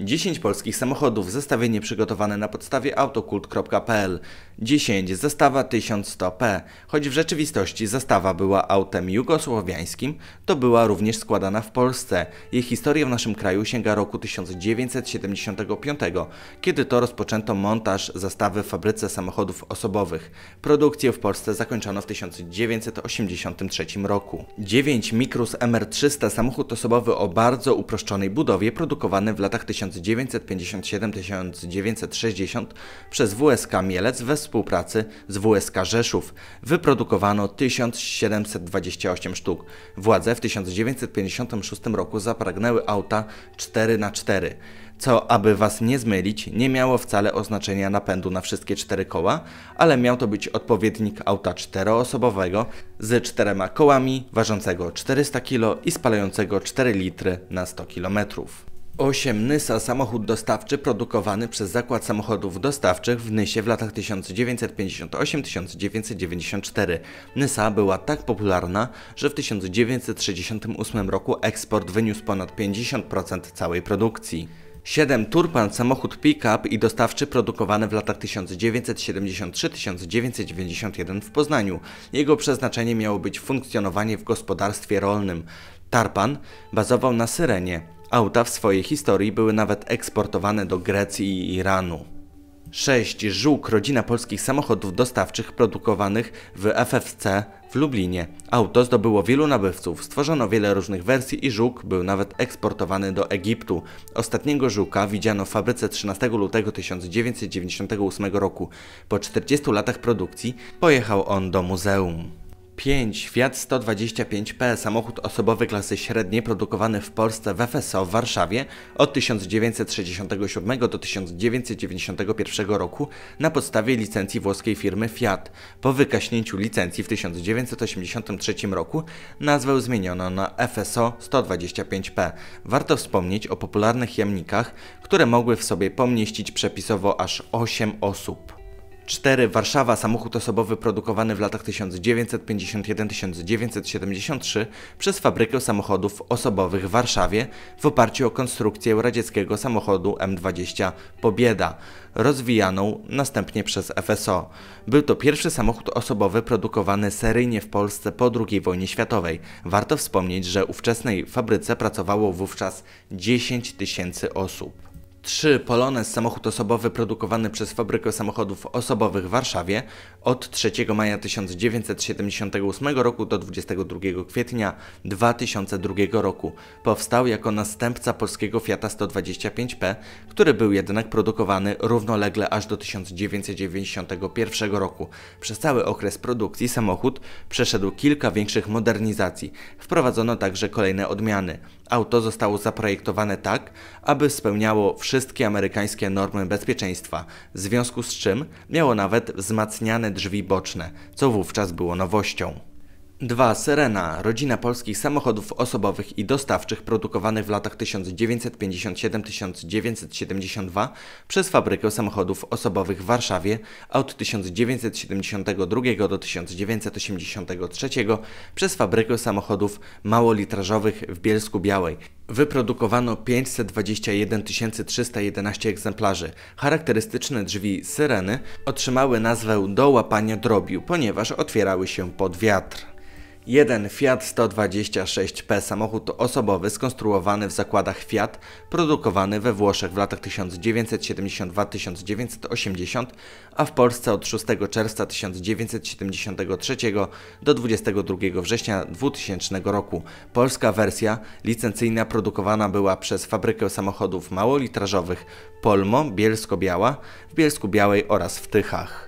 10 polskich samochodów, zestawienie przygotowane na podstawie autokult.pl 10. Zestawa 1100p. Choć w rzeczywistości zestawa była autem jugosłowiańskim, to była również składana w Polsce. Jej historia w naszym kraju sięga roku 1975, kiedy to rozpoczęto montaż zestawy w fabryce samochodów osobowych. Produkcję w Polsce zakończono w 1983 roku. 9. Mikrus MR300 samochód osobowy o bardzo uproszczonej budowie produkowany w latach 1900 1957-1960 przez WSK Mielec we współpracy z WSK Rzeszów. Wyprodukowano 1728 sztuk. Władze w 1956 roku zapragnęły auta 4x4 co, aby Was nie zmylić, nie miało wcale oznaczenia napędu na wszystkie cztery koła, ale miał to być odpowiednik auta czteroosobowego z czterema kołami, ważącego 400 kg i spalającego 4 litry na 100 km. 8 Nysa samochód dostawczy produkowany przez Zakład Samochodów Dostawczych w Nysie w latach 1958-1994. Nysa była tak popularna, że w 1968 roku eksport wyniósł ponad 50% całej produkcji. 7 Turpan samochód pick-up i dostawczy produkowany w latach 1973-1991 w Poznaniu. Jego przeznaczenie miało być funkcjonowanie w gospodarstwie rolnym. Tarpan bazował na Syrenie. Auta w swojej historii były nawet eksportowane do Grecji i Iranu. 6. Żółk rodzina polskich samochodów dostawczych produkowanych w FFC w Lublinie. Auto zdobyło wielu nabywców, stworzono wiele różnych wersji i żółk był nawet eksportowany do Egiptu. Ostatniego żółka widziano w fabryce 13 lutego 1998 roku. Po 40 latach produkcji pojechał on do muzeum. 5. Fiat 125P, samochód osobowy klasy średniej produkowany w Polsce w FSO w Warszawie od 1967 do 1991 roku na podstawie licencji włoskiej firmy Fiat. Po wykaśnięciu licencji w 1983 roku nazwę zmieniono na FSO 125P. Warto wspomnieć o popularnych jamnikach, które mogły w sobie pomieścić przepisowo aż 8 osób. 4. Warszawa, samochód osobowy produkowany w latach 1951-1973 przez fabrykę samochodów osobowych w Warszawie w oparciu o konstrukcję radzieckiego samochodu M20 Pobieda, rozwijaną następnie przez FSO. Był to pierwszy samochód osobowy produkowany seryjnie w Polsce po II wojnie światowej. Warto wspomnieć, że ówczesnej fabryce pracowało wówczas 10 tysięcy osób. 3 Polonez samochód osobowy produkowany przez Fabrykę Samochodów Osobowych w Warszawie od 3 maja 1978 roku do 22 kwietnia 2002 roku. Powstał jako następca polskiego Fiata 125P, który był jednak produkowany równolegle aż do 1991 roku. Przez cały okres produkcji samochód przeszedł kilka większych modernizacji. Wprowadzono także kolejne odmiany. Auto zostało zaprojektowane tak, aby spełniało wszystkie wszystkie amerykańskie normy bezpieczeństwa, w związku z czym miało nawet wzmacniane drzwi boczne, co wówczas było nowością. 2. Serena, rodzina polskich samochodów osobowych i dostawczych produkowanych w latach 1957-1972 przez fabrykę samochodów osobowych w Warszawie, a od 1972 do 1983 przez fabrykę samochodów małolitrażowych w Bielsku Białej. Wyprodukowano 521 311 egzemplarzy. Charakterystyczne drzwi Syreny otrzymały nazwę do łapania drobiu, ponieważ otwierały się pod wiatr. Jeden Fiat 126P samochód osobowy skonstruowany w zakładach Fiat, produkowany we Włoszech w latach 1972-1980, a w Polsce od 6 czerwca 1973 do 22 września 2000 roku. Polska wersja licencyjna produkowana była przez fabrykę samochodów małolitrażowych Polmo Bielsko-Biała w Bielsku Białej oraz w Tychach.